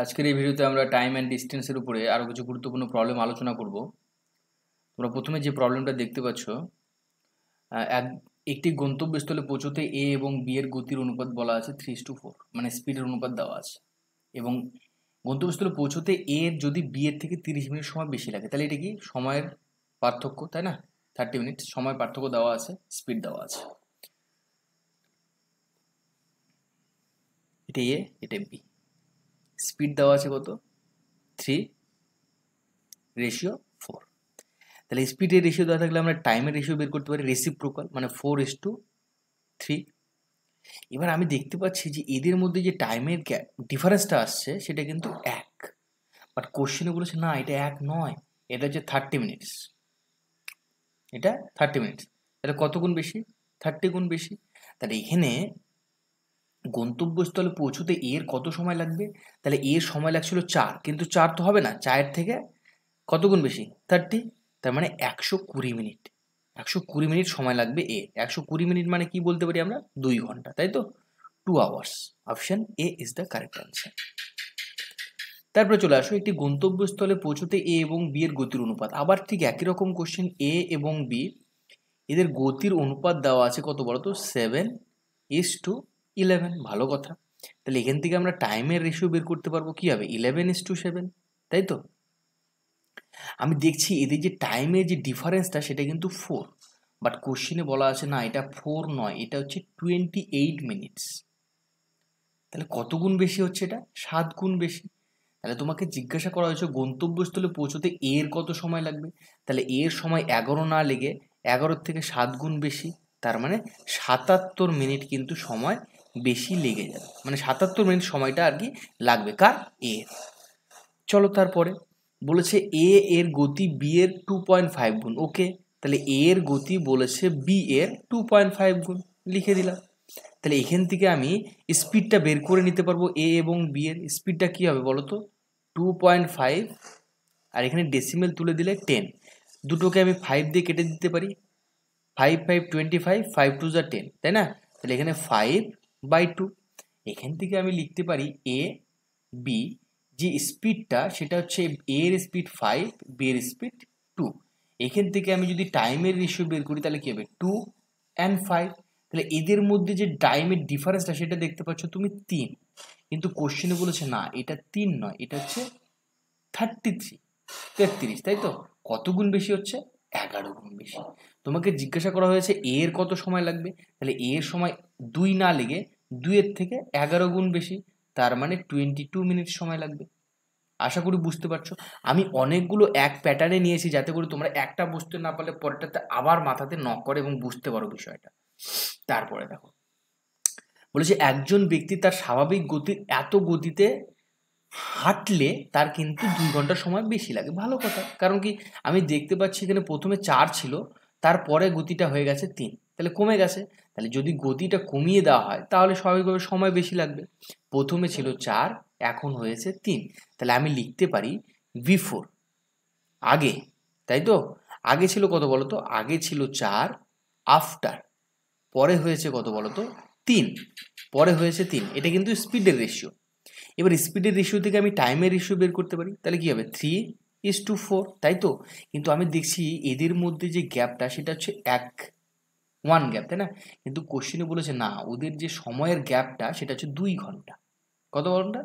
আজকের এই ভিডিওতে আমরা টাইম অ্যান্ড ডিস্টেন্সের উপরে আরও কিছু গুরুত্বপূর্ণ প্রবলেম আলোচনা করব তোমরা প্রথমে যে প্রবলেমটা দেখতে পাচ্ছ এক একটি গন্তব্যস্থলে পৌঁছতে এ এবং বি এর গতির অনুপাত বলা আছে থ্রি টু ফোর মানে স্পিডের অনুপাত দেওয়া আছে এবং গন্তব্যস্থলে পৌঁছতে এ যদি বি এর থেকে তিরিশ মিনিট সময় বেশি লাগে তাহলে এটা কি সময়ের পার্থক্য তাই না থার্টি মিনিট সময় পার্থক্য দেওয়া আছে স্পিড দেওয়া আছে এটা এ এটা বি স্পিড দেওয়া আছে কত থ্রি রেশিও ফোর তাহলে স্পিডের রেশিও দেওয়া থাকলে আমরা টাইমের রেশিও বের করতে পারি রেসিপ রেসিপ্রোকাল মানে ফোর ইস টু থ্রি এবার আমি দেখতে পাচ্ছি যে এদের মধ্যে যে টাইমের ডিফারেন্সটা আসছে সেটা কিন্তু এক বাট কোশ্চেনে বলেছে না এটা এক নয় এটা হচ্ছে থার্টি মিনিটস এটা থার্টি মিনিটস এটা কত গুণ বেশি থার্টি গুণ বেশি তাহলে এখানে গন্তব্যস্থলে পৌঁছতে এর কত সময় লাগবে তাহলে এর সময় লাগছিল চার কিন্তু চার তো হবে না চায়ের থেকে কত গুণ বেশি থার্টি তার মানে একশো কুড়ি মিনিট একশো কুড়ি মিনিট সময় লাগবে এ একশো কুড়ি মিনিট মানে কি বলতে পারি আমরা দুই ঘন্টা তাই তো two hours option A is the correct answer তারপরে চলে আসো একটি গন্তব্যস্থলে পৌঁছতে এ এবং বি এর গতির অনুপাত আবার ঠিক একই রকম কোশ্চেন এ এবং বি এদের গতির অনুপাত দেওয়া আছে কত বলতো সেভেন ইস টু ইলেভেন ভালো কথা তাহলে এখান থেকে আমরা টাইমের রেশিও বের করতে পারবো কী হবে ইলেভেন ইস টু সেভেন তাই তো আমি দেখছি এদের যে টাইমের যে ডিফারেন্সটা সেটা কিন্তু ফোর বাট কোশ্চিনে বলা আছে না এটা ফোর নয় এটা হচ্ছে টোয়েন্টি এইট মিনিটস তাহলে কত গুণ বেশি হচ্ছে এটা সাত গুণ বেশি তাহলে তোমাকে জিজ্ঞাসা করা হয়েছে গন্তব্যস্থলে পৌঁছতে এর কত সময় লাগবে তাহলে এর সময় এগারো না লেগে এগারোর থেকে সাত গুণ বেশি তার মানে সাতাত্তর মিনিট কিন্তু সময় বেশি লেগে যাবে মানে সাতাত্তর মিনিট সময়টা আর কি লাগবে কার এ চলো তারপরে বলেছে এ এর গতি বি এর টু পয়েন্ট ফাইভ গুণ ওকে তাহলে এ এর গতি বলেছে বি এর টু পয়েন্ট ফাইভ গুণ লিখে দিলাম তাহলে এখান থেকে আমি স্পিডটা বের করে নিতে পারবো এ এবং বি এর স্পিডটা কী হবে বলো তো টু পয়েন্ট ফাইভ আর এখানে ডেসিমেল তুলে দিলে টেন দুটোকে আমি ফাইভ দিয়ে কেটে দিতে পারি five five twenty five five two যা টেন তাই না তাহলে এখানে ফাইভ বাই টু এখান থেকে আমি লিখতে পারি এ বি যে স্পিডটা সেটা হচ্ছে এ এর স্পিড ফাইভ বি এর স্পিড টু এখান থেকে আমি যদি টাইমের রেশিও বের করি তাহলে কী হবে টু অ্যান্ড ফাইভ তাহলে এদের মধ্যে যে টাইমের ডিফারেন্সটা সেটা দেখতে পাচ্ছ তুমি তিন কিন্তু কোশ্চেনে বলেছে না এটা তিন নয় এটা হচ্ছে থার্টি থ্রি তেত্রিশ তাই তো কত গুণ বেশি হচ্ছে এগারো গুণ বেশি তোমাকে জিজ্ঞাসা করা হয়েছে এর কত সময় লাগবে তাহলে এর সময় দুই না লেগে দুইয়ের থেকে এগারো গুণ বেশি তার মানে টোয়েন্টি টু মিনিট সময় লাগবে আশা করি বুঝতে পারছো আমি অনেকগুলো এক প্যাটার্নে নিয়েছি যাতে করে তোমরা একটা বুঝতে না পারলে পরেরটাতে আবার মাথাতে নক করে এবং বুঝতে পারো বিষয়টা তারপরে দেখো বলেছে একজন ব্যক্তি তার স্বাভাবিক গতি এত গতিতে হাঁটলে তার কিন্তু দুই ঘন্টা সময় বেশি লাগে ভালো কথা কারণ কি আমি দেখতে পাচ্ছি এখানে প্রথমে চার ছিল তারপরে গতিটা হয়ে গেছে তিন তাহলে কমে গেছে তাহলে যদি গতিটা কমিয়ে দেওয়া হয় তাহলে স্বাভাবিকভাবে সময় বেশি লাগবে প্রথমে ছিল চার এখন হয়েছে তিন তাহলে আমি লিখতে পারি বিফোর আগে তাই তো আগে ছিল কত বলতো আগে ছিল চার আফটার পরে হয়েছে কত বলতো তিন পরে হয়েছে তিন এটা কিন্তু স্পিডের রেশিও এবার স্পিডের ইস্যু থেকে আমি টাইমের ইস্যু বের করতে পারি তাহলে কী হবে থ্রি ইস টু ফোর তাই তো কিন্তু আমি দেখছি এদের মধ্যে যে গ্যাপটা সেটা হচ্ছে এক ওয়ান গ্যাপ তাই না কিন্তু কোশ্চেনে বলেছে না ওদের যে সময়ের গ্যাপটা সেটা হচ্ছে দুই ঘন্টা কত ঘন্টা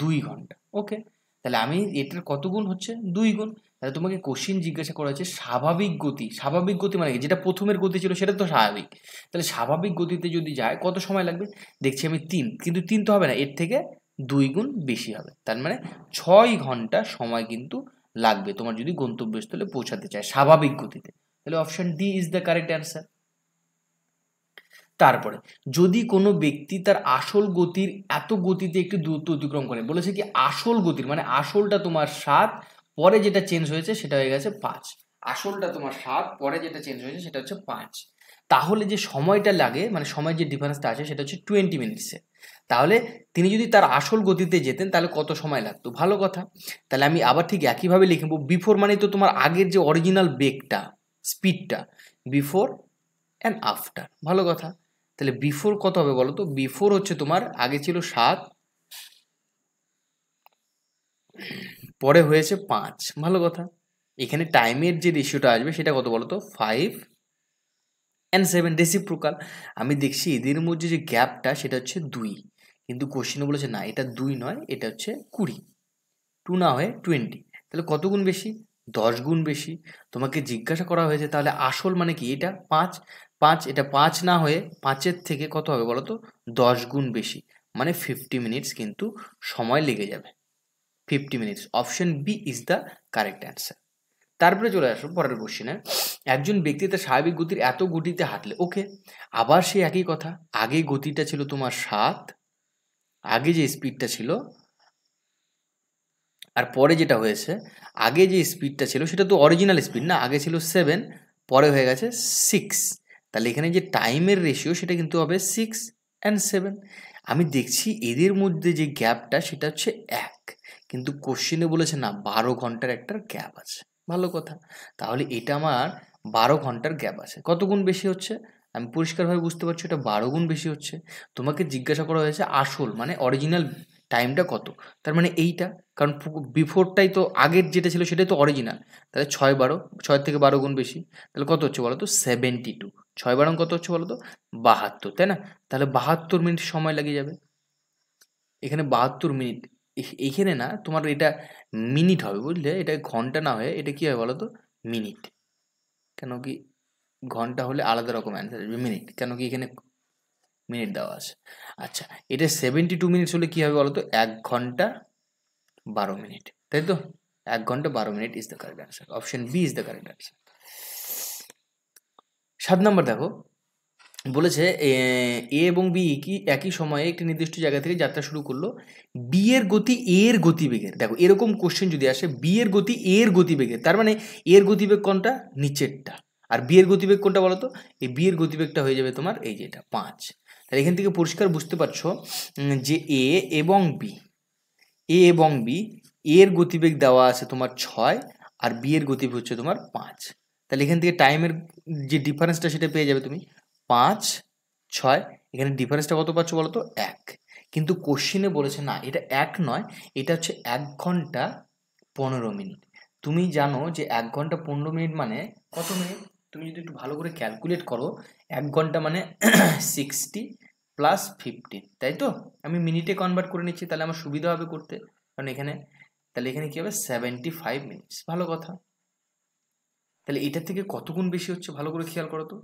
দুই ঘন্টা ওকে তাহলে আমি এটার কত গুণ হচ্ছে দুই গুণ তাহলে তোমাকে কোশ্চিন জিজ্ঞাসা করা হচ্ছে স্বাভাবিক গতি স্বাভাবিক গতি মানে যেটা প্রথমের গতি ছিল সেটা তো স্বাভাবিক তাহলে স্বাভাবিক গতিতে যদি যায় কত সময় লাগবে দেখছি আমি তিন কিন্তু তিন তো হবে না এর থেকে দুই গুণ বেশি হবে তার মানে ছয় ঘন্টা সময় কিন্তু লাগবে তোমার যদি গন্তব্যস্থলে পৌঁছাতে চায় স্বাভাবিক গতিতে তাহলে option D is the correct answer তারপরে যদি কোনো ব্যক্তি তার আসল গতির এত গতিতে একটি দূরত্ব অতিক্রম করে বলেছে কি আসল গতির মানে আসলটা তোমার সাত পরে যেটা চেঞ্জ হয়েছে সেটা হয়ে গেছে পাঁচ আসলটা তোমার সাত পরে যেটা চেঞ্জ হয়েছে সেটা হচ্ছে পাঁচ তাহলে যে সময়টা লাগে মানে সময় যে ডিফারেন্সটা আছে সেটা হচ্ছে টোয়েন্টি মিনিটসে তাহলে তিনি যদি তার আসল গতিতে যেতেন তাহলে কত সময় লাগতো ভালো কথা তাহলে আমি আবার ঠিক একইভাবে লিখব বিফোর মানে তো তোমার আগের যে অরিজিনাল বেগটা স্পিডটা বিফোর অ্যান্ড আফটার ভালো কথা তাহলে বিফোর কত হবে বলো তো বিফোর হচ্ছে তোমার আগে ছিল সাত পরে হয়েছে পাঁচ ভালো কথা এখানে টাইমের যে রেশিওটা আসবে সেটা কত বলো তো ফাইভ অ্যান্ড সেভেন ডেসিপ্রোকাল আমি দেখছি এদের মধ্যে যে গ্যাপটা সেটা হচ্ছে দুই কিন্তু কোশ্চিনে বলেছে না এটা দুই নয় এটা হচ্ছে কুড়ি টু না হয়ে টোয়েন্টি তাহলে কত গুণ বেশি দশ গুণ বেশি তোমাকে জিজ্ঞাসা করা হয়েছে তাহলে আসল মানে কি এটা পাঁচ পাঁচ এটা পাঁচ না হয়ে পাঁচের থেকে কত হবে বলো তো দশ গুণ বেশি মানে ফিফটি মিনিটস কিন্তু সময় লেগে যাবে fifty minutes option B is the correct answer তারপরে চলে আসবো পরের কোশ্চেনে একজন ব্যক্তি তার স্বাভাবিক গতির এত গতিতে হাঁটলে ওকে আবার সেই একই কথা আগে গতিটা ছিল তোমার সাত আগে যে স্পিডটা ছিল আর পরে যেটা হয়েছে আগে যে স্পিডটা ছিল সেটা তো অরিজিনাল স্পিড না আগে ছিল সেভেন পরে হয়ে গেছে সিক্স তাহলে এখানে যে টাইমের রেশিও সেটা কিন্তু হবে সিক্স অ্যান্ড সেভেন আমি দেখছি এদের মধ্যে যে গ্যাপটা সেটা হচ্ছে এক কিন্তু কোশ্চিনে বলেছে না বারো ঘন্টার একটা গ্যাপ আছে ভালো কথা তাহলে এটা আমার বারো ঘন্টার গ্যাপ আছে কত গুণ বেশি হচ্ছে আমি পরিষ্কারভাবে বুঝতে পারছি ওটা বারো গুণ বেশি হচ্ছে তোমাকে জিজ্ঞাসা করা হয়েছে আসল মানে অরিজিনাল টাইমটা কত তার মানে এইটা কারণ বিফোরটাই তো আগের যেটা ছিল সেটাই তো অরিজিনাল তাহলে ছয় বারো ছয় থেকে বারো গুণ বেশি তাহলে কত হচ্ছে বলো তো সেভেন্টি টু ছয় বারো কত হচ্ছে বলো তো বাহাত্তর তাই না তাহলে বাহাত্তর মিনিট সময় লেগে যাবে এখানে বাহাত্তর মিনিট এখানে না তোমার এটা মিনিট হবে বুঝলে এটা ঘন্টা না হয়ে এটা কী হয় বলো তো মিনিট কেন কি ঘন্টা হলে আলাদা রকম অ্যান্সার আসবে মিনিট কেন কি এখানে মিনিট দেওয়া আছে আচ্ছা এটা সেভেন্টি টু মিনিটস হলে কী হবে বলো তো এক ঘন্টা বারো মিনিট তাই তো এক ঘন্টা বারো minute is the correct answer option B is the correct answer সাত নম্বর দেখো বলেছে এ এবং বি কি একই সময়ে একটি নির্দিষ্ট জায়গা থেকে যাত্রা শুরু করলো বি এর গতি এ এর গতিবেগের দেখো এরকম কোশ্চেন যদি আসে বি এর গতি এ এর গতিবেগের তার মানে এর গতিবেগ কোনটা নিচেরটা আর বিয়ের গতিবেগ কোনটা বলো তো এই বিয়ের গতিবেগটা হয়ে যাবে তোমার এই যে এটা পাঁচ তাহলে এখান থেকে পরিষ্কার বুঝতে পারছো যে এ এবং বি এ এবং বি এর গতিবেগ দেওয়া আছে তোমার ছয় আর বিয়ের গতিবেগ হচ্ছে তোমার পাঁচ তাহলে এখান থেকে টাইমের যে ডিফারেন্সটা সেটা পেয়ে যাবে তুমি পাঁচ ছয় এখানে ডিফারেন্সটা কত পাচ্ছ বলো তো এক কিন্তু কোশ্চিনে বলেছে না এটা এক নয় এটা হচ্ছে এক ঘন্টা পনেরো মিনিট তুমি জানো যে এক ঘন্টা পনেরো মিনিট মানে কত মিনিট তুমি যদি একটু ভালো করে ক্যালকুলেট করো এক ঘন্টা মানে সিক্সটি প্লাস ফিফটি তাই তো আমি মিনিটে কনভার্ট করে নিচ্ছি তাহলে আমার সুবিধা হবে করতে কারণ এখানে তাহলে এখানে কী হবে সেভেন্টি ফাইভ মিনিটস ভালো কথা তাহলে এটার থেকে কতগুণ বেশি হচ্ছে ভালো করে খেয়াল করো তো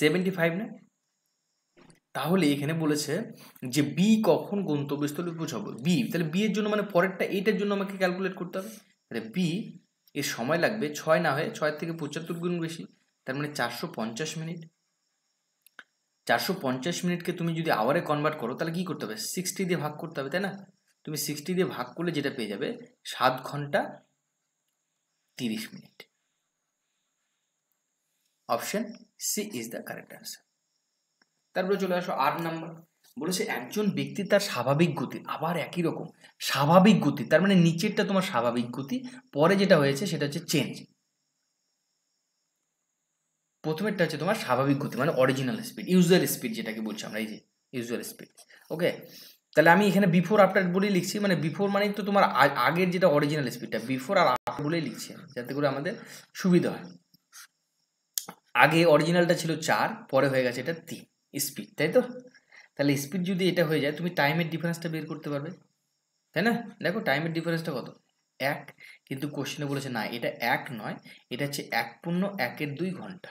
সেভেন্টি ফাইভ না তাহলে এখানে বলেছে যে বি কখন গন্তব্যস্থলে পৌঁছাবো বি তাহলে বি এর জন্য মানে পরেরটা এইটার জন্য আমাকে ক্যালকুলেট করতে হবে তাহলে বি এর সময় লাগবে ছয় না হয়ে ছয় থেকে পঁচাত্তর গুণ বেশি তার মানে চারশো পঞ্চাশ মিনিট চারশো পঞ্চাশ মিনিটকে তুমি যদি আওয়ারে কনভার্ট করো তাহলে কী করতে হবে সিক্সটি দিয়ে ভাগ করতে হবে তাই না তুমি সিক্সটি দিয়ে ভাগ করলে যেটা পেয়ে যাবে সাত ঘন্টা তিরিশ minute option C is the correct answer তারপরে চলে আসো আট নাম্বার বলেছে একজন ব্যক্তি তার স্বাভাবিক গতি আবার একই রকম স্বাভাবিক গতি তার মানে নিচেরটা তোমার স্বাভাবিক গতি পরে যেটা হয়েছে সেটা হচ্ছে চেঞ্জ প্রথমেরটা হচ্ছে তোমার স্বাভাবিক গতি মানে অরিজিনাল স্পিড ইউজুয়াল স্পিড যেটাকে বলছি আমরা এই যে ইউজুয়াল স্পিড ওকে তাহলে আমি এখানে বিফোর আফটার বলেই লিখছি মানে বিফোর মানেই তো তোমার আগের যেটা অরিজিনাল স্পিডটা বিফোর আর আফটার বলেই লিখছি যাতে করে আমাদের সুবিধা হয় আগে অরিজিনালটা ছিল চার পরে হয়ে গেছে এটা তিন স্পিড তাই তো তাহলে স্পিড যদি এটা হয়ে যায় তুমি টাইমের ডিফারেন্সটা বের করতে পারবে তাই না দেখো টাইমের ডিফারেন্সটা কত এক কিন্তু কোশ্চেনে বলেছে না এটা এক নয় এটা হচ্ছে এক পূর্ণ একের দুই ঘন্টা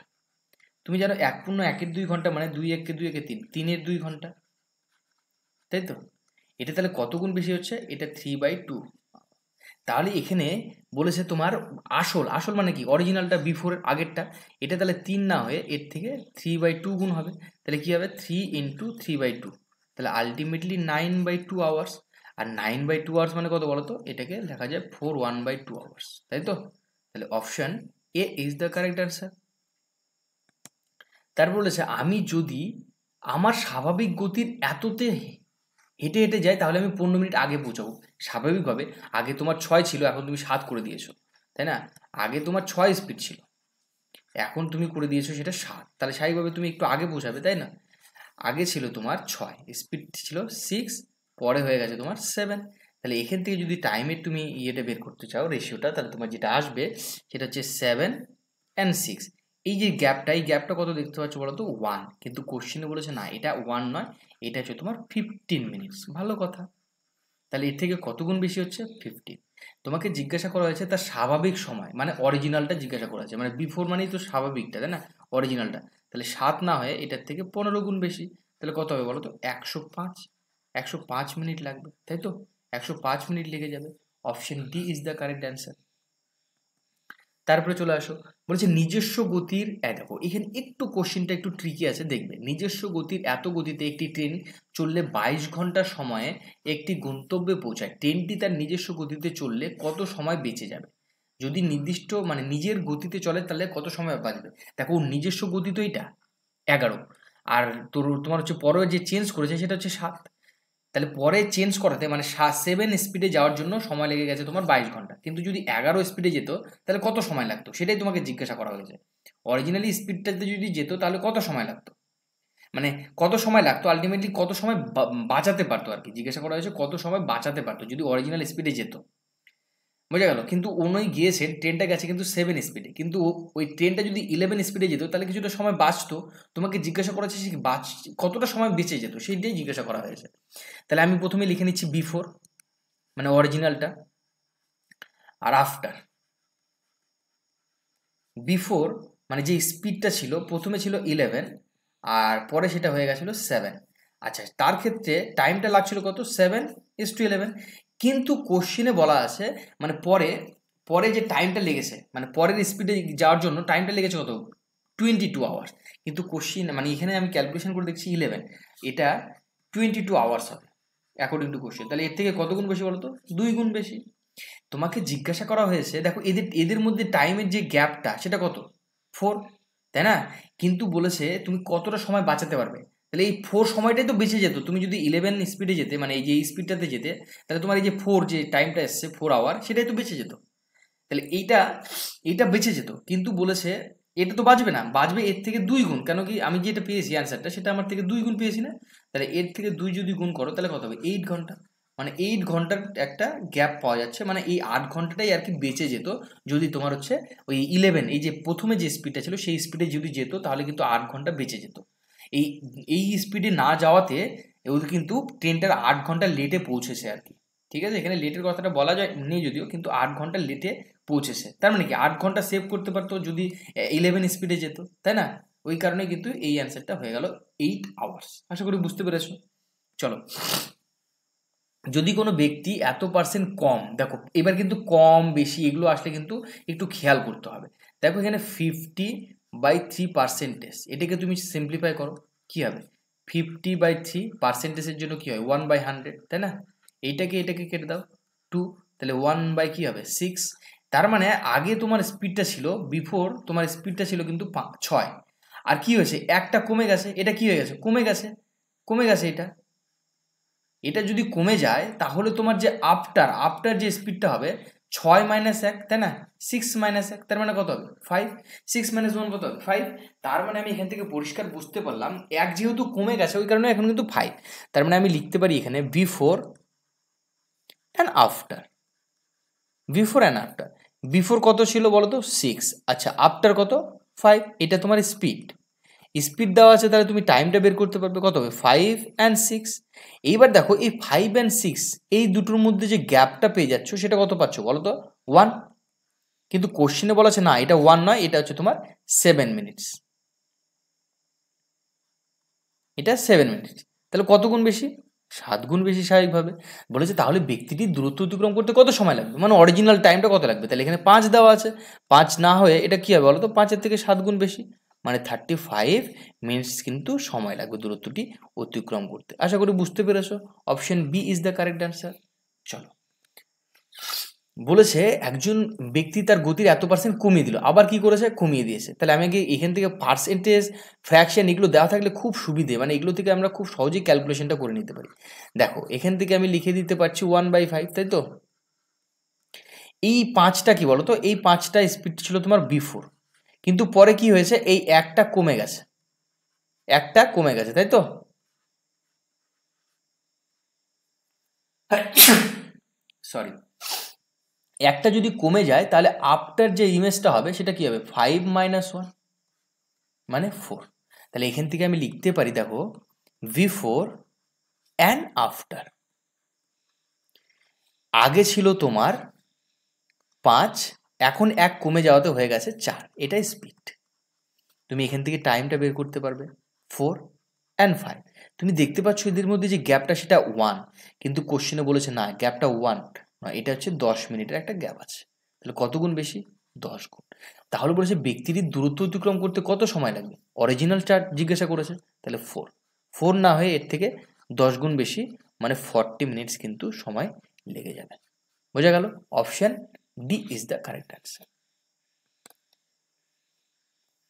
তুমি জানো এক পূর্ণ একের দুই ঘন্টা মানে দুই এককে দুই একে তিন তিনের দুই ঘন্টা তাই তো এটা তাহলে কত গুণ বেশি হচ্ছে এটা থ্রি বাই টু তাহলে এখানে বলেছে তোমার আসল আসল মানে কি অরিজিনালটা বিফোর আগেরটা এটা তাহলে তিন না হয়ে এর থেকে থ্রি বাই টু গুণ হবে তাহলে কী হবে three into three by two তাহলে ultimately nine by two hours আর নাইন বাই টু আওয়ার্স মানে কত বলো তো এটাকে লেখা যায় four one by two hours তাই তো তাহলে option A is the correct answer তারপর বলেছে আমি যদি আমার স্বাভাবিক গতির এততে হেঁটে হেঁটে যাই তাহলে আমি পনেরো মিনিট আগে পৌঁছাবো স্বাভাবিকভাবে আগে তোমার ছয় ছিল এখন তুমি সাত করে দিয়েছো তাই না আগে তোমার ছয় স্পিড ছিল এখন তুমি করে দিয়েছো সেটা সাত তাহলে স্বাভাবিকভাবে তুমি একটু আগে পৌঁছাবে তাই না আগে ছিল তোমার ছয় স্পিড ছিল সিক্স পরে হয়ে গেছে তোমার সেভেন তাহলে এখান থেকে যদি টাইমের তুমি ইয়েটা বের করতে চাও রেশিওটা তাহলে তোমার যেটা আসবে সেটা হচ্ছে সেভেন অ্যান্ড সিক্স এই যে গ্যাপটা এই গ্যাপটা কত দেখতে পাচ্ছ বলো তো ওয়ান কিন্তু কোশ্চিনে বলেছে না এটা ওয়ান নয় এটা হচ্ছে তোমার ফিফটিন মিনিটস ভালো কথা তাহলে এর থেকে কতগুণ বেশি হচ্ছে ফিফটি তোমাকে জিজ্ঞাসা করা হয়েছে তার স্বাভাবিক সময় মানে অরিজিনালটা জিজ্ঞাসা করা হয়েছে মানে বিফোর মানেই তো স্বাভাবিকটা তাই না অরিজিনালটা তাহলে সাত না হয়ে এটার থেকে পনেরো গুণ বেশি তাহলে কত হবে বলো তো একশো পাঁচ একশো পাঁচ মিনিট লাগবে তাই তো একশো পাঁচ মিনিট লেগে যাবে option D is the correct answer তারপরে চলে আসো বলেছে নিজস্ব গতির দেখো এখানে একটু কোশ্চিনটা একটু ট্রিকি আছে দেখবে নিজস্ব গতির এত গতিতে একটি ট্রেন চললে বাইশ ঘন্টা সময়ে একটি গন্তব্যে পৌঁছায় ট্রেনটি তার নিজস্ব গতিতে চললে কত সময় বেঁচে যাবে যদি নির্দিষ্ট মানে নিজের গতিতে চলে তাহলে কত সময় বাঁচবে দেখো ওর নিজস্ব গতি তো এটা এগারো আর তোর তোমার হচ্ছে পরে যে চেঞ্জ করেছে সেটা হচ্ছে সাত তাহলে পরে চেঞ্জ করাতে মানে সেভেন স্পিডে যাওয়ার জন্য সময় লেগে গেছে তোমার বাইশ ঘন্টা কিন্তু যদি এগারো স্পিডে যেত তাহলে কত সময় লাগতো সেটাই তোমাকে জিজ্ঞাসা করা হয়েছে অরিজিনালি স্পিডটাতে যদি যেত তাহলে কত সময় লাগতো মানে কত সময় লাগতো আলটিমেটলি কত সময় বাঁচাতে পারতো আর কি জিজ্ঞাসা করা হয়েছে কত সময় বাঁচাতে পারতো যদি অরিজিনাল স্পিডে যেত বোঝা গেল কিন্তু উনি গিয়েছেন ট্রেনটা গেছে কিন্তু সেভেন স্পিডে কিন্তু ওই ট্রেনটা যদি ইলেভেন স্পিডে যেত তাহলে কিছুটা সময় বাঁচতো তোমাকে জিজ্ঞাসা করা হচ্ছে সে বাঁচ কতটা সময় বেঁচে যেত সেইটাই জিজ্ঞাসা করা হয়েছে তাহলে আমি প্রথমে লিখে নিচ্ছি বিফোর মানে অরিজিনালটা আর আফটার বিফোর মানে যে স্পিডটা ছিল প্রথমে ছিল ইলেভেন আর পরে সেটা হয়ে গেছিলো সেভেন আচ্ছা তার ক্ষেত্রে টাইমটা লাগছিল কত সেভেন ইস টু ইলেভেন কিন্তু কোশ্চিনে বলা আছে মানে পরে পরে যে টাইমটা লেগেছে মানে পরের স্পিডে যাওয়ার জন্য টাইমটা লেগেছে কত টোয়েন্টি টু আওয়ার্স কিন্তু কোশ্চিন মানে এখানে আমি ক্যালকুলেশন করে দেখছি ইলেভেন এটা টোয়েন্টি টু আওয়ার্স হবে অ্যাকর্ডিং টু কোশ্চিন তাহলে এর থেকে কত গুণ বেশি বলো তো দুই গুণ বেশি তোমাকে জিজ্ঞাসা করা হয়েছে দেখো এদের এদের মধ্যে টাইমের যে গ্যাপটা সেটা কত ফোর তাই না কিন্তু বলেছে তুমি কতটা সময় বাঁচাতে পারবে তাহলে এই ফোর সময়টাই তো বেঁচে যেত তুমি যদি ইলেভেন স্পিডে যেতে মানে এই যে স্পিডটাতে যেতে তাহলে তোমার এই যে ফোর যে টাইমটা এসছে ফোর আওয়ার সেটাই তো বেঁচে যেত তাহলে এইটা এইটা বেঁচে যেত কিন্তু বলেছে এটা তো বাঁচবে না বাঁচবে এর থেকে দুই গুণ কেন কি আমি যেটা পেয়েছি অ্যান্সারটা সেটা আমার থেকে দুই গুণ পেয়েছি না তাহলে এর থেকে দুই যদি গুণ করো তাহলে কত হবে এইট ঘন্টা মানে এইট ঘন্টার একটা গ্যাপ পাওয়া যাচ্ছে মানে এই আট ঘন্টাটাই আর কি বেঁচে যেত যদি তোমার হচ্ছে ওই ইলেভেন এই যে প্রথমে যে স্পিডটা ছিল সেই স্পিডে যদি যেত তাহলে কিন্তু আট ঘন্টা বেঁচে যেত এই এই স্পিডে না যাওয়াতে ওদের কিন্তু ট্রেনটার আট ঘন্টা লেটে পৌঁছেছে আর কি ঠিক আছে এখানে লেটের কথাটা বলা যায় নেই যদিও কিন্তু আট ঘন্টা লেটে পৌঁছেছে তার মানে কি আট ঘন্টা সেভ করতে পারতো যদি ইলেভেন স্পিডে যেত তাই না ওই কারণে কিন্তু এই অ্যান্সারটা হয়ে গেল এইট আওয়ার্স আশা করি বুঝতে পেরেছো চলো যদি কোনো ব্যক্তি এত পার্সেন্ট কম দেখো এবার কিন্তু কম বেশি এগুলো আসলে কিন্তু একটু খেয়াল করতে হবে দেখো এখানে ফিফটি বাই থ্রি পার্সেন্টেজ এটাকে তুমি সিম্পলিফাই করো কী হবে ফিফটি বাই থ্রি পার্সেন্টেজের জন্য কী হয় ওয়ান বাই হান্ড্রেড তাই না এইটাকে এটাকে কেটে দাও টু তাহলে ওয়ান বাই কী হবে সিক্স তার মানে আগে তোমার স্পিডটা ছিল বিফোর তোমার স্পিডটা ছিল কিন্তু ছয় আর কি হয়েছে একটা কমে গেছে এটা কি হয়ে গেছে কমে গেছে কমে গেছে এটা এটা যদি কমে যায় তাহলে তোমার যে আফটার আফটার যে স্পিডটা হবে ছয় মাইনাস এক তাই না সিক্স মাইনাস এক তার মানে কত হবে ফাইভ সিক্স মাইনাস ওয়ান কত হবে ফাইভ তার মানে আমি এখান থেকে পরিষ্কার বুঝতে পারলাম এক যেহেতু কমে গেছে ওই কারণে এখন কিন্তু ফাইভ তার মানে আমি লিখতে পারি এখানে before and after before and after before কত ছিল বলো তো সিক্স আচ্ছা আফটার কত ফাইভ এটা তোমার স্পিড স্পিড দেওয়া আছে তাহলে তুমি টাইমটা বের করতে পারবে কত হবে ফাইভ অ্যান্ড সিক্স এইবার দেখো এই ফাইভ অ্যান্ড সিক্স এই দুটোর মধ্যে যে গ্যাপটা পেয়ে যাচ্ছ সেটা কত পাচ্ছ বলো তো ওয়ান কিন্তু কোশ্চেনে বলা আছে না এটা ওয়ান নয় এটা হচ্ছে তোমার সেভেন মিনিটস এটা সেভেন মিনিটস তাহলে কত গুণ বেশি সাত গুণ বেশি স্বাভাবিকভাবে বলেছে তাহলে ব্যক্তিটি দূরত্ব অতিক্রম করতে কত সময় লাগবে মানে অরিজিনাল টাইমটা কত লাগবে তাহলে এখানে পাঁচ দেওয়া আছে পাঁচ না হয়ে এটা কী হবে বলো তো পাঁচের থেকে সাত গুণ বেশি মানে থার্টি ফাইভ মিনিটস কিন্তু সময় লাগবে দূরত্বটি অতিক্রম করতে আশা করি বুঝতে পেরেছ option B is the correct answer চলো বলেছে একজন ব্যক্তি তার গতির এত পার্সেন্ট কমিয়ে দিল আবার কি করেছে কমিয়ে দিয়েছে তাহলে আমাকে এখান থেকে পার্সেন্টেজ ফ্র্যাকশন এগুলো দেওয়া থাকলে খুব সুবিধে মানে এগুলো থেকে আমরা খুব সহজেই ক্যালকুলেশনটা করে নিতে পারি দেখো এখান থেকে আমি লিখে দিতে পারছি ওয়ান বাই ফাইভ তাই তো এই পাঁচটা কি বলো তো এই পাঁচটা স্পিড ছিল তোমার বিফোর কিন্তু পরে কি হয়েছে এই একটা কমে গেছে একটা কমে গেছে তাই তো সরি একটা যদি কমে যায় তাহলে আফটার যে ইমেজটা হবে সেটা কি হবে ফাইভ মাইনাস ওয়ান মানে ফোর তাহলে এখান থেকে আমি লিখতে পারি দেখো বিফোর অ্যান্ড আফটার আগে ছিল তোমার পাঁচ এখন এক কমে যাওয়াতে হয়ে গেছে চার এটাই স্পিড তুমি এখান থেকে টাইমটা বের করতে পারবে ফোর অ্যান্ড ফাইভ তুমি দেখতে পাচ্ছ এদের মধ্যে যে গ্যাপটা সেটা ওয়ান কিন্তু কোশ্চেনে বলেছে না গ্যাপটা ওয়ান না এটা হচ্ছে দশ মিনিটের একটা গ্যাপ আছে তাহলে কত গুণ বেশি দশ গুণ তাহলে বলেছে ব্যক্তিটির দূরত্ব অতিক্রম করতে কত সময় লাগবে অরিজিনাল চার্ট জিজ্ঞাসা করেছে তাহলে ফোর ফোর না হয়ে এর থেকে দশ গুণ বেশি মানে ফর্টি মিনিটস কিন্তু সময় লেগে যাবে বোঝা গেল option D is the correct answer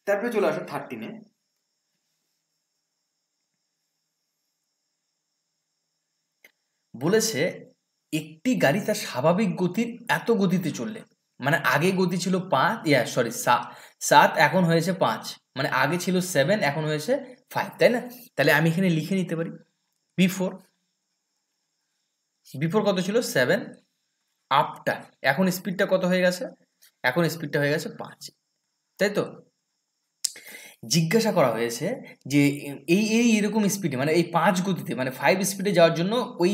তারপরে চলে আসো থার্টিনে বলেছে একটি গাড়ি তার স্বাভাবিক গতির এত গতিতে চললে মানে আগে গতি ছিল পাঁচ ইয়া সরি সাত সাত এখন হয়েছে পাঁচ মানে আগে ছিল সেভেন এখন হয়েছে ফাইভ তাই না তাহলে আমি এখানে লিখে নিতে পারি বিফোর বিফোর কত ছিল সেভেন আপটা এখন স্পিডটা কত হয়ে গেছে এখন স্পিডটা হয়ে গেছে পাঁচ তাই তো জিজ্ঞাসা করা হয়েছে যে এই এই এরকম স্পিডে মানে এই পাঁচ গতিতে মানে ফাইভ স্পিডে যাওয়ার জন্য ওই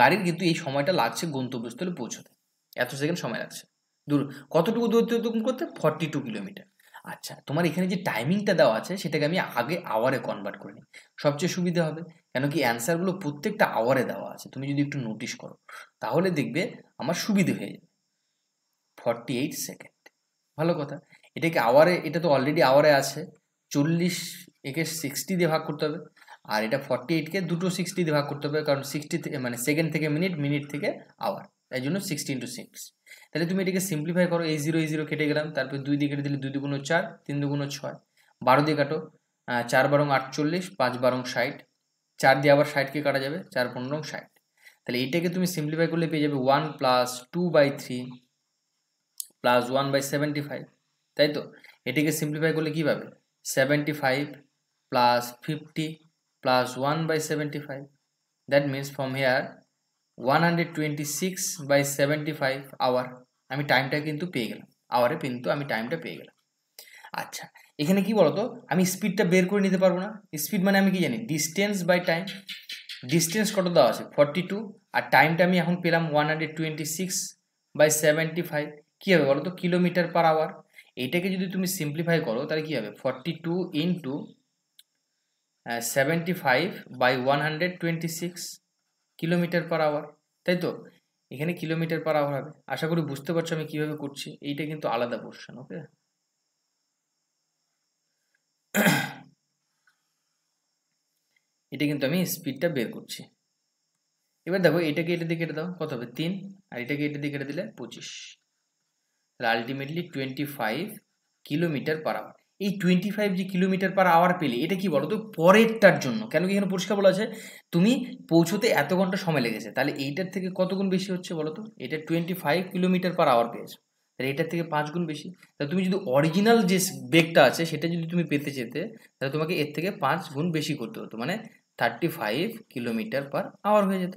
গাড়ির কিন্তু এই সময়টা লাগছে গন্তব্যস্থলে পৌঁছতে এত সেকেন্ড সময় লাগছে দূর কতটুকু দূরত্ব অতিক্রম করতে ফর্টি টু কিলোমিটার আচ্ছা তোমার এখানে যে টাইমিংটা দেওয়া আছে সেটাকে আমি আগে আওয়ারে কনভার্ট করে নিই সবচেয়ে সুবিধা হবে কেন কি অ্যান্সারগুলো প্রত্যেকটা আওয়ারে দেওয়া আছে তুমি যদি একটু নোটিশ করো তাহলে দেখবে আমার সুবিধে হয়ে যাবে ফর্টি এইট সেকেন্ড ভালো কথা এটাকে আওয়ারে এটা তো অলরেডি আওয়ারে আছে চল্লিশ একে সিক্সটি দিয়ে ভাগ করতে হবে আর এটা ফর্টি এইটকে দুটো সিক্সটি দিয়ে ভাগ করতে হবে কারণ সিক্সটি মানে থেকে মানে সেকেন্ড থেকে মিনিট মিনিট থেকে আওয়ার তাই জন্য সিক্সটি ইন্টু সিক্স তাহলে তুমি এটাকে সিম্পলিফাই করো এই জিরো এই জিরো কেটে গেলাম তারপর দুই দিয়ে কেটে দিলে দুই দুগুণ চার তিন দুগুণ ছয় বারো দিয়ে কাটো চার বারং আটচল্লিশ পাঁচ বারং ষাট চার দিয়ে আবার ষাটকে কাটা যাবে চার পনেরো ষাট তাহলে এটাকে তুমি সিম্পলিফাই করলে পেয়ে যাবে one plus two by three plus one by seventy five তাই তো এটাকে সিম্পলিফাই করলে কী পাবে seventy five plus fifty plus one by seventy five that means from here one hundred twenty six by seventy five hour আমি টাইমটা কিন্তু পেয়ে গেলাম আওয়ারে কিন্তু আমি টাইমটা পেয়ে গেলাম আচ্ছা এখানে কি বলতো আমি স্পিডটা বের করে নিতে পারবো না স্পিড মানে আমি কি জানি ডিস্টেন্স বাই টাইম ডিস্টেন্স কত দেওয়া আছে ফর্টি টু আর টাইমটা আমি এখন পেলাম one hundred twenty six by seventy five কী হবে বলো তো কিলোমিটার পার আওয়ার এইটাকে যদি তুমি সিম্পলিফাই করো তাহলে কী হবে forty two into seventy five by one hundred twenty six kilometre per hour তাই তো এখানে কিলোমিটার পার আওয়ার হবে আশা করি বুঝতে পারছো আমি কীভাবে করছি এইটা কিন্তু আলাদা পোর্শন ওকে এটা কিন্তু আমি স্পিডটা বের করছি এবার দেখো এটাকে এটা দিয়ে কেটে দাও কত হবে তিন আর এটাকে এটা দিয়ে কেটে দিলে পঁচিশ তাহলে ultimately twenty five kilometre per hour এই টোয়েন্টি ফাইভ যে কিলোমিটার পার আওয়ার পেলে এটা কি বলো তো পরেরটার জন্য কেন কি এখানে পরিষ্কার বলা আছে তুমি পৌঁছতে এত ঘন্টা সময় লেগেছে তাহলে এইটার থেকে কতগুণ বেশি হচ্ছে বলো তো এটা twenty five kilometre per hour পেয়েছে তাহলে এটার থেকে পাঁচ গুণ বেশি তাহলে তুমি যদি অরিজিনাল যে বেগটা আছে সেটা যদি তুমি পেতে যেতে তাহলে তোমাকে এর থেকে পাঁচ গুণ বেশি করতে হতো মানে thirty five kilometre per hour হয়ে যেত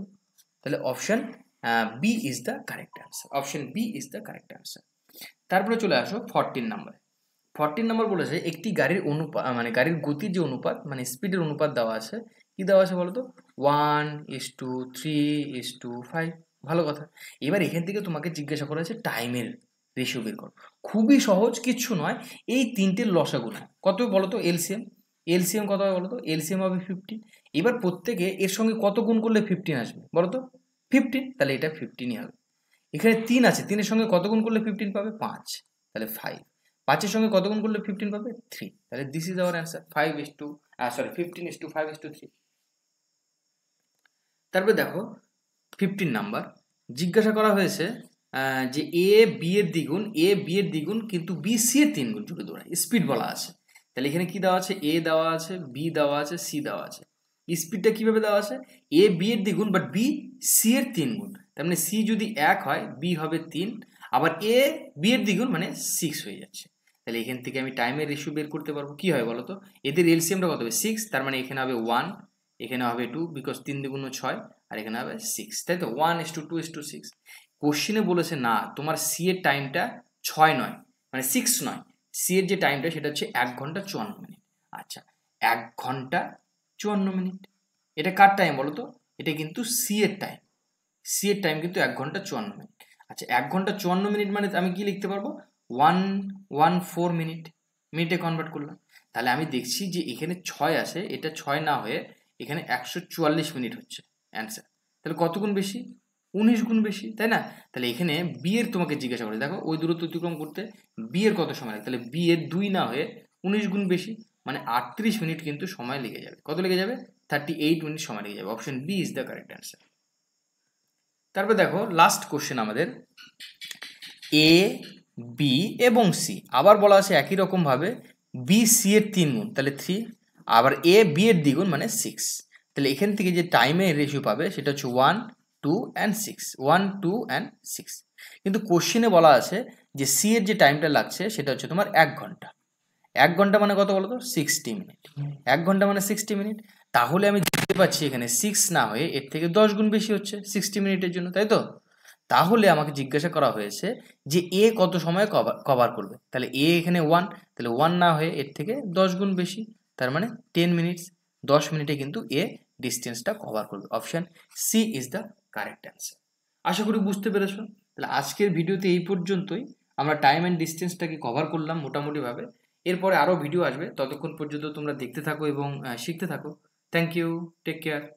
তাহলে option B is the correct answer option B is the correct answer তারপরে চলে আসো ফর্টিন নাম্বারে ফর্টিন নাম্বার বলেছে একটি গাড়ির অনুপাত মানে গাড়ির গতির যে অনুপাত মানে স্পিডের অনুপাত দেওয়া আছে কী দেওয়া আছে বলতো one is two three is two five ভালো কথা এবার এখান থেকে তোমাকে জিজ্ঞাসা করা হয়েছে টাইমের রেশিও বের করো খুবই সহজ কিচ্ছু নয় এই তিনটের লসাগু কত বলো তো এলসিএম এলসিএম কত হবে বলো তো এলসিএম হবে ফিফটিন এবার প্রত্যেকে এর সঙ্গে কত গুণ করলে ফিফটিন আসবে বলো তো ফিফটিন তাহলে এটা ফিফটিনই হবে এখানে তিন আছে তিনের সঙ্গে কত গুণ করলে ফিফটিন পাবে পাঁচ তাহলে ফাইভ পাঁচের সঙ্গে কত গুণ করলে ফিফটিন পাবে থ্রি তাহলে this is our answer five is two sorry fifteen is two five is two three তারপরে দেখো ফিফটিন নাম্বার জিজ্ঞাসা করা হয়েছে যে এ বি এর দ্বিগুণ এ বি এর দ্বিগুণ কিন্তু বি সি এর তিন গুণ জুড়ে দৌড়ায় স্পিড বলা আছে তাহলে এখানে কি দেওয়া আছে এ দেওয়া আছে বি দেওয়া আছে সি দেওয়া আছে স্পিডটা কীভাবে দেওয়া আছে এ বি এর দ্বিগুণ বাট বি সি এর তিন গুণ তার মানে সি যদি এক হয় বি হবে তিন আবার এ বি এর দ্বিগুণ মানে সিক্স হয়ে যাচ্ছে তাহলে এখান থেকে আমি টাইমের রেশিও বের করতে পারবো কী হয় বলো তো এদের এলসিএমটা কত হবে সিক্স তার মানে এখানে হবে ওয়ান এখানে হবে টু বিকজ তিন দ্বিগুণ ছয় আর এখানে হবে সিক্স তাই তো one is two two is two six কোশ্চেনে বলেছে না তোমার সি এর টাইমটা ছয় নয় মানে সিক্স নয় সি এর যে টাইমটা সেটা হচ্ছে এক ঘন্টা চুয়ান্ন মিনিট আচ্ছা এক ঘন্টা চুয়ান্ন মিনিট এটা কার টাইম বলো তো এটা কিন্তু সি এর টাইম সি এর টাইম কিন্তু এক ঘন্টা চুয়ান্ন মিনিট আচ্ছা এক ঘন্টা চুয়ান্ন মিনিট মানে আমি কি লিখতে পারবো ওয়ান ওয়ান ফোর মিনিট মিনিটে কনভার্ট করলাম তাহলে আমি দেখছি যে এখানে ছয় আছে এটা ছয় না হয়ে এখানে একশো চুয়াল্লিশ মিনিট হচ্ছে অ্যান্সার তাহলে কতক্ষণ বেশি উনিশ গুণ বেশি তাই না তাহলে এখানে বিয়ের তোমাকে জিজ্ঞাসা করে দেখো ওই দূরত্ব অতিক্রম করতে বিয়ের কত সময় লাগে তাহলে বিয়ের দুই না হয়ে উনিশ গুণ বেশি মানে আটত্রিশ মিনিট কিন্তু সময় লেগে যাবে কত লেগে যাবে থার্টি এইট মিনিট সময় লেগে যাবে option B is the correct answer তারপর দেখো লাস্ট কোশ্চেন আমাদের এ বি এবং সি আবার বলা আছে একই রকমভাবে বি সি এর তিন গুণ তাহলে থ্রি আবার এ বি এর দ্বিগুণ মানে সিক্স তাহলে এখান থেকে যে টাইমের রেশিও পাবে সেটা হচ্ছে one two and six one two and six কিন্তু কোশ্চেনে বলা আছে যে সি এর যে টাইমটা লাগছে সেটা হচ্ছে তোমার এক ঘন্টা এক ঘন্টা মানে কত বলো তো সিক্সটি মিনিট এক ঘন্টা মানে সিক্সটি মিনিট তাহলে আমি দেখতে পাচ্ছি এখানে সিক্স না হয়ে এর থেকে দশ গুণ বেশি হচ্ছে সিক্সটি মিনিটের জন্য তাই তো তাহলে আমাকে জিজ্ঞাসা করা হয়েছে যে এ কত সময় কভার কভার করবে তাহলে এ এখানে ওয়ান তাহলে ওয়ান না হয়ে এর থেকে দশ গুণ বেশি তার মানে টেন মিনিটস দশ মিনিটে কিন্তু এ ডিস্টেন্সটা কভার করবে option C is the correct answer আশা করি বুঝতে পেরেছ তাহলে আজকের ভিডিওতে এই পর্যন্তই আমরা টাইম অ্যান্ড ডিস্টেন্সটাকে কভার করলাম মোটামুটিভাবে এরপরে আরও ভিডিও আসবে ততক্ষণ পর্যন্ত তোমরা দেখতে থাকো এবং শিখতে থাকো থ্যাংক ইউ টেক কেয়ার